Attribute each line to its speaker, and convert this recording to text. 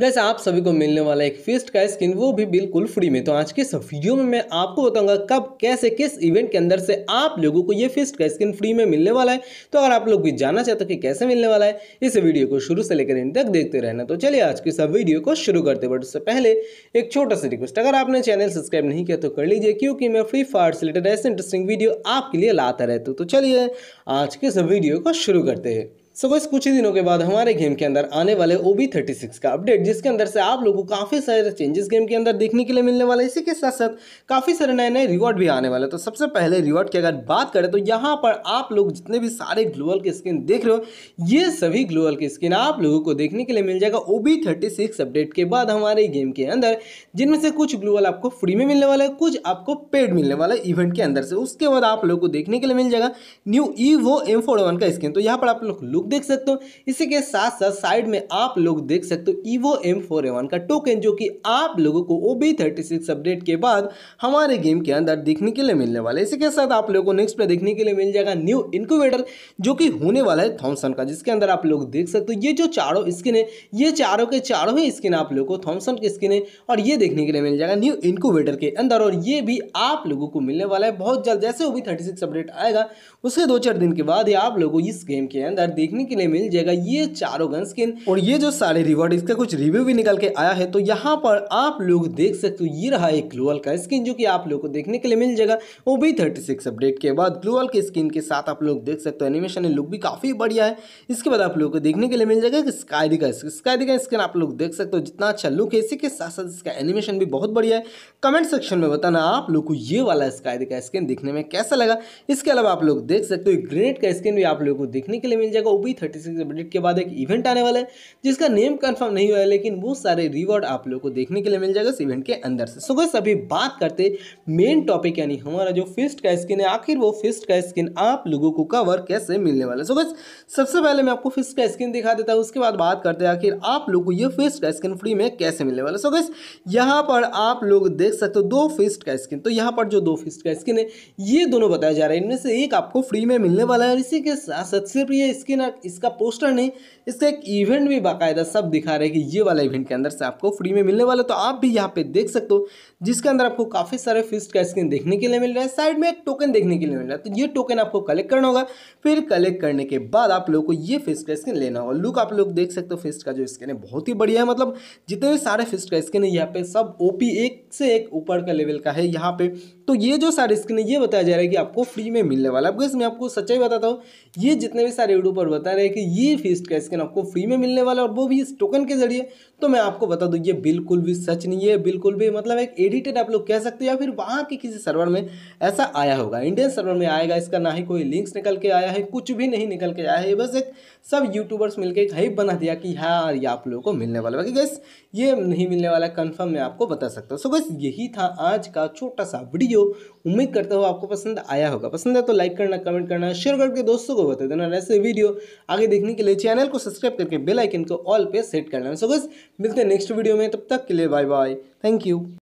Speaker 1: gas आप सभी को मिलने वाला एक फिस्ट का स्किन वो भी बिल्कुल फ्री में तो आज के इस वीडियो में मैं आपको बताऊंगा कब कैसे किस इवेंट के अंदर से आप लोगों को ये फिस्ट का स्किन फ्री में मिलने वाला है तो अगर आप लोग भी जानना चाहते हो कि कैसे मिलने वाला है इस वीडियो को शुरू से लेकर इन तक देखते रहना तो चलिए आज के सब वीडियो को शुरू करते बट उससे पहले एक छोटा सा रिक्वेस्ट अगर आपने चैनल सब्सक्राइब नहीं किया तो कर लीजिए क्योंकि मैं फ्री फायर से रिलेटेड ऐसे इंटरेस्टिंग वीडियो आपके लिए लाता रहता हूँ तो चलिए आज के सब वीडियो को शुरू करते हैं सो so, कुछ ही दिनों के बाद हमारे गेम के अंदर आने वाले ओ बी थर्टी सिक्स का अपडेट जिसके अंदर से आप लोगों को काफ़ी सारे चेंजेस गेम के अंदर देखने के लिए मिलने वाले इसी के साथ साथ काफ़ी सारे नए नए रिवॉर्ड भी आने वाले तो सबसे पहले रिवॉर्ड की अगर बात करें तो यहाँ पर आप लोग जितने भी सारे ग्लोअल की स्किन देख रहे हो ये सभी ग्लोअल की स्किन आप लोगों को देखने के लिए मिल जाएगा O B thirty six update के बाद हमारे गेम के अंदर जिनमें से कुछ ग्लोअल आपको फ्री में मिलने वाला है कुछ आपको पेड मिलने वाला है इवेंट के अंदर से उसके बाद आप लोग को देखने के लिए मिल जाएगा new evo M four one का स्किन तो यहाँ पर आप लोग लुक देख सकते हो इसी के साथ साथ साइड में आप लोग देख सकते हो ईवो एम फोर का टोकन जो कि आप लोगों को O B thirty six update के बाद हमारे गेम के अंदर देखने के लिए मिलने वाला है इसी के साथ आप लोगों को नेक्स्ट पर देखने के लिए मिल जाएगा न्यू इनक्यूबेटर जो कि होने वाला है थॉमसन का जिसके अंदर आप लोग देख सकते हो ये जो चारों स्किन है ये चारों के चारों ही स्किन आप लोग को थॉमसन की स्किन है और ये देखने के लिए मिल जाएगा न्यू इनक्यूबेटर के अंदर और ये भी आप लोगों को मिलने वाला है बहुत जल्द जैसे वो भी थर्टी सिक्स अपडेट आएगा उसके दो चार दिन के बाद ही आप लोगों इस गेम के अंदर देखने देखने के लिए मिल जाएगा ये चारों गन स्किन और ये जो सारे रिवॉर्ड इसका कुछ रिव्यू भी निकल के आया है तो यहाँ पर आप लोग देख सकते हो ये रहा एक ग्लोअल का स्किन जो कि आप लोग को देखने के लिए मिल जाएगा वो भी थर्टी अपडेट के बाद ग्लोअल के स्किन के साथ आप लोग देख सकते हो एनिमेशन लुक भी काफ़ी बढ़िया है इसके बाद आप लोग को देखने के लिए मिल जाएगा स्काई का स्काई स्कायरी का स्किन आप लोग देख सकते हो जितना अच्छा लुक है इसी के साथ साथ इसका एनिमेशन भी बहुत बढ़िया है कमेंट सेक्शन में बताना आप लोग को ये वाला स्काई का स्किन दिखने में कैसा लगा इसके अलावा आप लोग देख सकते हो ग्रेनेट का स्किन भी आप लोग को देखने के लिए मिल जाएगा वो भी थर्टी सिक्स अपडेट के बाद एक इवेंट आने वाला है जिसका नेम कन्फर्म नहीं हुआ है लेकिन वो सारे रिवॉर्ड आप लोग को देखने के लिए मिल जाएगा इस इवेंट के अंदर से सो गए अभी बात करते मेन टॉपिक यानी हमारा जो फिस्ट का स्किन है आखिर वो फिस्ट का स्किन आप लोगों को कवर कैसे मिलने वाला है सो बस सबसे पहले मैं आपको फिस्ट का स्किन दिखा देता हूँ उसके बाद बात करते हैं आखिर आप लोग को ये फिस्ट का स्किन फ्री में कैसे मिलने वाला है सो गैस यहाँ पर आप लोग देख सकते हो दो फिस्ट का स्किन तो यहाँ पर जो दो फिस्ट का स्किन है ये दोनों बताया जा रहा है इनमें से एक आपको फ्री में मिलने वाला है और इसी के साथ साथ सिर्फ ये स्किन तक इसका पोस्टर नहीं इसका एक इवेंट भी बाकायदा सब दिखा रहे हैं कि ये वाला इवेंट के अंदर से आपको फ्री में मिलने वाला तो आप भी यहाँ पे देख सकते हो जिसके अंदर आपको काफ़ी सारे फिस्ट का स्क्रीन देखने के लिए मिल रहा है साइड में एक टोकन देखने के लिए मिल रहा है तो ये टोकन आपको कलेक्ट करना होगा फिर कलेक्ट करने के बाद आप लोग को ये फिस्ट का स्क्रीन लेना होगा लुक आप लोग देख सकते हो फिस्ट का जो स्क्रीन है बहुत ही बढ़िया है मतलब जितने सारे फिस्ट का स्क्रीन है यहाँ पे सब ओ एक से एक ऊपर का लेवल का है यहाँ पे तो ये जो सारे स्किन है ये बताया जा रहा है कि आपको फ्री में मिलने वाला है मैं आपको सच्चाई बताता हूँ ये जितने भी सारे यूट्यूबर पर बता रहे हैं कि ये फीस्ट का स्किन आपको फ्री में मिलने वाला है और वो भी इस टोकन के जरिए तो मैं आपको बता दूँ ये बिल्कुल भी सच नहीं है बिल्कुल भी मतलब एक एडिटेड आप लोग कह सकते हो या फिर वहाँ के किसी सर्वर में ऐसा आया होगा इंडियन सर्वर में आएगा इसका ना ही कोई लिंक्स निकल के आया है कुछ भी नहीं निकल के आया है बस एक सब यूट्यूबर्स मिलकर एक हाइप बना दिया कि हाँ ये आप लोगों को मिलने वाला बाकी गैस ये नहीं मिलने वाला कन्फर्म मैं आपको बता सकता हूँ सो बस यही था आज का छोटा सा वीडियो वीडियो उम्मीद करता हूँ आपको पसंद आया होगा पसंद है तो लाइक करना कमेंट करना शेयर करके दोस्तों को बता देना ऐसे वीडियो आगे देखने के लिए चैनल को सब्सक्राइब करके बेलाइकन को ऑल पे सेट करना सो बस मिलते हैं नेक्स्ट वीडियो में तब तक के लिए बाय बाय थैंक यू